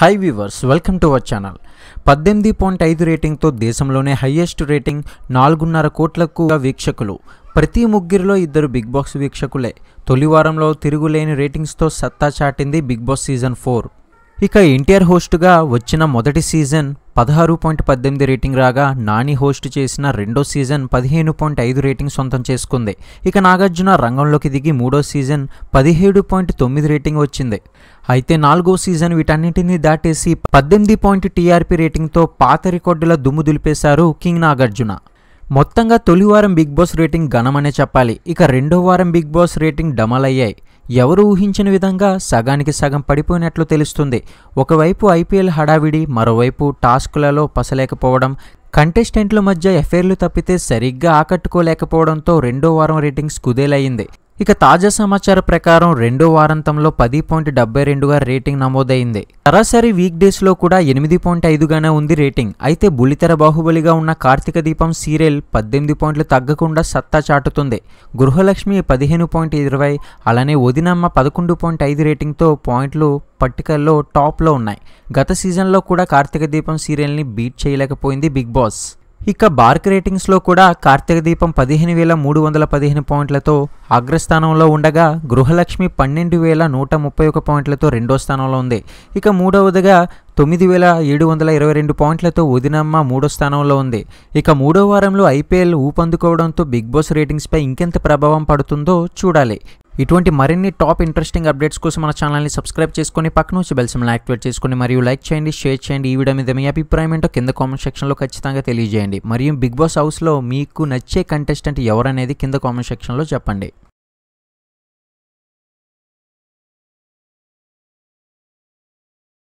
high viewers welcome to our channel పద్దెనిమిది point ఐదు రేటింగ్తో దేశంలోనే హయ్యెస్ట్ రేటింగ్ నాలుగున్నర కోట్లకు వీక్షకులు ప్రతి ముగ్గురిలో ఇద్దరు బిగ్ బాస్ వీక్షకులే తొలివారంలో తిరుగులేని రేటింగ్స్తో సత్తా చాటింది బిగ్ బాస్ సీజన్ ఫోర్ ఇక ఎన్టీఆర్ హోస్ట్గా వచ్చిన మొదటి సీజన్ పదహారు పాయింట్ పద్దెనిమిది రేటింగ్ రాగా నాని హోస్ట్ చేసిన రెండో సీజన్ పదిహేను పాయింట్ ఐదు రేటింగ్ సొంతం చేసుకుంది ఇక నాగార్జున రంగంలోకి దిగి మూడో సీజన్ పదిహేడు పాయింట్ తొమ్మిది రేటింగ్ వచ్చింది అయితే నాలుగో సీజన్ వీటన్నింటినీ దాటేసి పద్దెనిమిది పాయింట్ టీఆర్పీ రేటింగ్తో పాత రికార్డుల దుమ్ము దులిపేశారు కింగ్ నాగార్జున మొత్తంగా తొలి వారం బిగ్ బాస్ రేటింగ్ ఘనమనే చెప్పాలి ఇక రెండో వారం బిగ్ బాస్ రేటింగ్ డమల్ అయ్యాయి ఎవరు ఊహించిన విధంగా సగానికి సగం పడిపోయినట్లు తెలుస్తుంది ఒకవైపు ఐపీఎల్ హడావిడి మరోవైపు టాస్కులలో పసలేకపోవడం కంటెస్టెంట్ల మధ్య ఎఫైర్లు తప్పితే సరిగ్గా ఆకట్టుకోలేకపోవడంతో రెండో వారం రేటింగ్స్ కుదేలయ్యింది ఇక తాజా సమాచారం ప్రకారం రెండో వారాంతంలో పది పాయింట్ డెబ్బై రెండుగా రేటింగ్ నమోదైంది సరాసరి వీక్ డేస్లో కూడా ఎనిమిది పాయింట్ ఐదుగానే ఉంది రేటింగ్ అయితే బుల్లితెర బాహుబలిగా ఉన్న కార్తీక దీపం సీరియల్ పద్దెనిమిది పాయింట్లు తగ్గకుండా సత్తా చాటుతుంది గృహలక్ష్మి పదిహేను పాయింట్ ఇరవై అలానే వదినమ్మ పదకొండు పాయింట్ ఐదు రేటింగ్తో పాయింట్లు పట్టికల్లో టాప్లో ఉన్నాయి గత సీజన్లో కూడా కార్తీక దీపం సీరియల్ని బీట్ చేయలేకపోయింది బిగ్ బాస్ ఇక బార్క్ రేటింగ్స్లో కూడా కార్తీక దీపం పదిహేను వేల మూడు వందల పదిహేను పాయింట్లతో అగ్రస్థానంలో ఉండగా గృహలక్ష్మి పన్నెండు వేల నూట ముప్పై ఒక పాయింట్లతో రెండో స్థానంలో ఉంది ఇక మూడవదిగా తొమ్మిది వేల ఏడు వందల ఇరవై రెండు పాయింట్లతో వదినమ్మ మూడో స్థానంలో ఉంది ఇక మూడో వారంలో ఐపీఎల్ ఊపందుకోవడంతో బిగ్ బాస్ రేటింగ్స్పై ఇంకెంత ప్రభావం పడుతుందో చూడాలి ఇటువంటి మరిన్ని టాప్ ఇంట్రెస్టింగ్ అప్డేట్స్ కోసం మన ఛానల్ని సబ్స్క్రైబ్ చేసుకొని పక్కన వచ్చి బెల్స్ యాక్టివేట్ చేసుకొని మరియు లైక్ చేయండి షేర్ చేయండి ఈ వీడియో మీద మీ అభిప్రాయం ఏంటో కింద కామెంట్ సెక్షన్లో ఖచ్చితంగా తెలియజేయండి మరియు బిగ్ బాస్ హౌస్లో మీకు నచ్చే కంటెస్టెంట్ ఎవరనేది కింద కామెంట్ సెక్షన్లో చెప్పండి